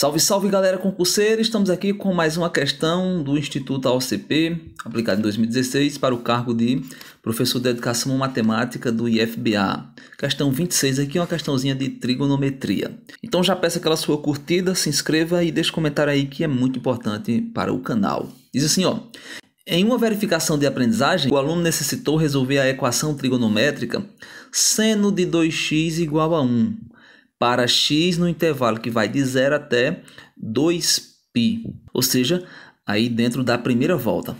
Salve, salve galera concurseira! Estamos aqui com mais uma questão do Instituto AOCP, aplicada em 2016 para o cargo de professor de Educação Matemática do IFBA. Questão 26 aqui é uma questãozinha de trigonometria. Então já peça aquela sua curtida, se inscreva e deixe um comentário aí que é muito importante para o canal. Diz assim, ó... Em uma verificação de aprendizagem, o aluno necessitou resolver a equação trigonométrica seno de 2x igual a 1 para x no intervalo que vai de 0 até 2π, ou seja, aí dentro da primeira volta.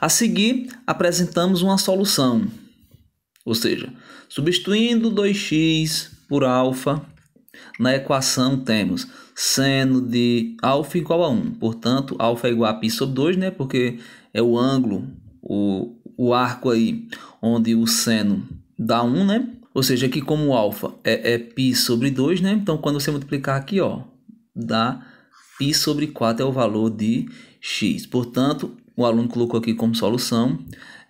A seguir, apresentamos uma solução, ou seja, substituindo 2x por alfa, na equação temos seno de alfa igual a 1, portanto, alfa é igual a π sobre 2, né? porque é o ângulo, o, o arco aí, onde o seno dá 1, né? Ou seja, aqui como alfa é, é π sobre 2, né? Então, quando você multiplicar aqui, ó, dá π sobre 4 é o valor de x. Portanto, o aluno colocou aqui como solução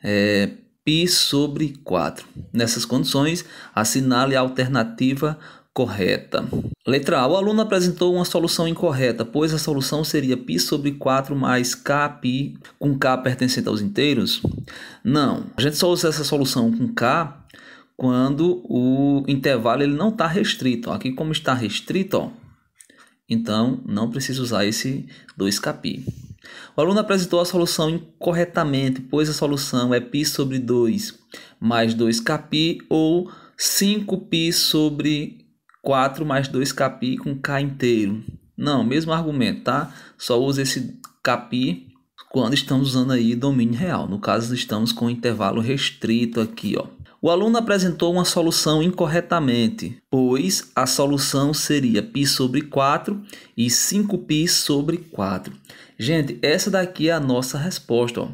é, π sobre 4. Nessas condições, assinale a alternativa correta. Letra A. O aluno apresentou uma solução incorreta, pois a solução seria π sobre 4 mais kπ, com k pertencente aos inteiros? Não. A gente só usa essa solução com k quando o intervalo ele não está restrito. Aqui como está restrito, ó, então não precisa usar esse 2capi. O aluno apresentou a solução incorretamente, pois a solução é π sobre 2 mais 2capi ou 5π sobre 4 mais 2capi com k inteiro. Não, mesmo argumento, tá? Só usa esse capi quando estamos usando aí domínio real. No caso, estamos com intervalo restrito aqui, ó. O aluno apresentou uma solução incorretamente, pois a solução seria π sobre 4 e 5π sobre 4. Gente, essa daqui é a nossa resposta.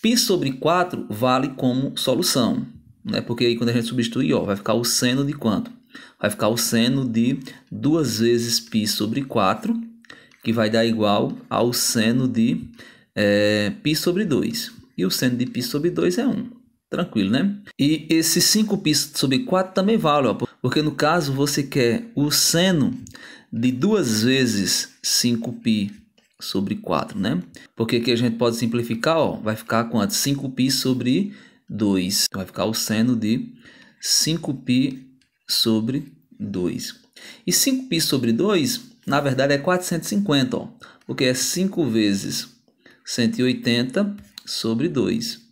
Π sobre 4 vale como solução, né? porque aí quando a gente substituir, ó, vai ficar o seno de quanto? Vai ficar o seno de 2 vezes π sobre 4, que vai dar igual ao seno de é, eh, π sobre 2. E o seno de π sobre 2 é 1. Tranquilo, né? E esse 5 π sobre 4 também vale, ó, porque no caso você quer o seno de duas vezes 5π sobre 4, né? Porque aqui a gente pode simplificar, ó, vai ficar quanto? 5π sobre 2. vai ficar o seno de 5π sobre 2. E 5π sobre 2, na verdade, é 450, ó, porque é 5 vezes 180 sobre 2.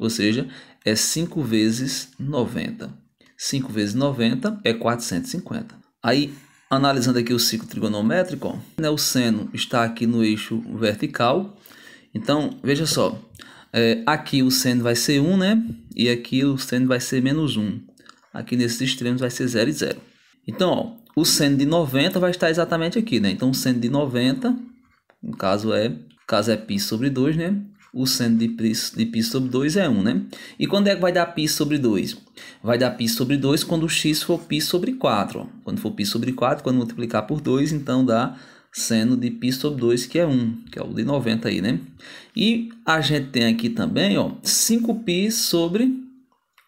Ou seja, é 5 vezes 90. 5 vezes 90 é 450. Aí, analisando aqui o ciclo trigonométrico, né, o seno está aqui no eixo vertical. Então, veja só, é, aqui o seno vai ser 1, né? E aqui o seno vai ser menos 1. Aqui nesses extremos vai ser 0 e 0. Então, ó, o seno de 90 vai estar exatamente aqui, né? Então, o seno de 90, no caso é, no caso é π sobre 2, né? o seno de π, de π sobre 2 é 1, né? E quando é que vai dar π sobre 2? Vai dar π sobre 2 quando x for π sobre 4. Quando for π sobre 4, quando multiplicar por 2, então dá seno de π sobre 2, que é 1, que é o de 90 aí, né? E a gente tem aqui também, ó, 5π sobre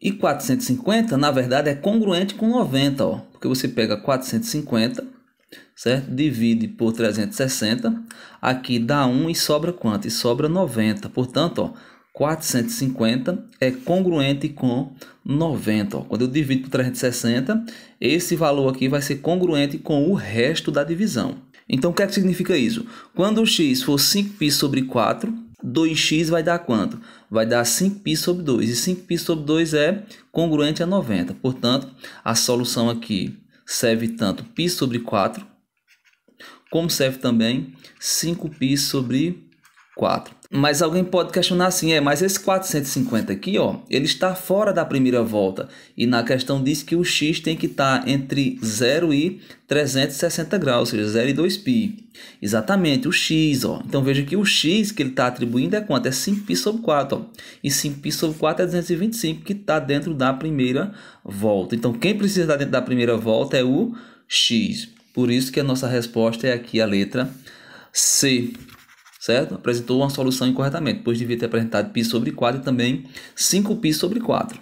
E 450, na verdade, é congruente com 90, ó, porque você pega 450, certo? Divide por 360, aqui dá 1 e sobra quanto? E sobra 90. Portanto, ó, 450 é congruente com 90. Ó. Quando eu divido por 360, esse valor aqui vai ser congruente com o resto da divisão. Então, o que, é que significa isso? Quando o x for 5π sobre 4, 2x vai dar quanto? Vai dar 5π sobre 2. E 5π sobre 2 é congruente a 90. Portanto, a solução aqui serve tanto π sobre 4, como serve também 5π sobre 4. Mas alguém pode questionar assim, é, mas esse 450 aqui, ó, ele está fora da primeira volta. E na questão diz que o x tem que estar tá entre 0 e 360 graus, ou seja, 0 e 2π. Exatamente, o x, ó. Então veja que o x que ele está atribuindo é quanto? É 5π sobre 4, ó. E 5π sobre 4 é 225, que está dentro da primeira volta. Então quem precisa estar dentro da primeira volta é o x. Por isso que a nossa resposta é aqui a letra C certo? Apresentou uma solução incorretamente, pois devia ter apresentado π sobre 4 e também 5π sobre 4.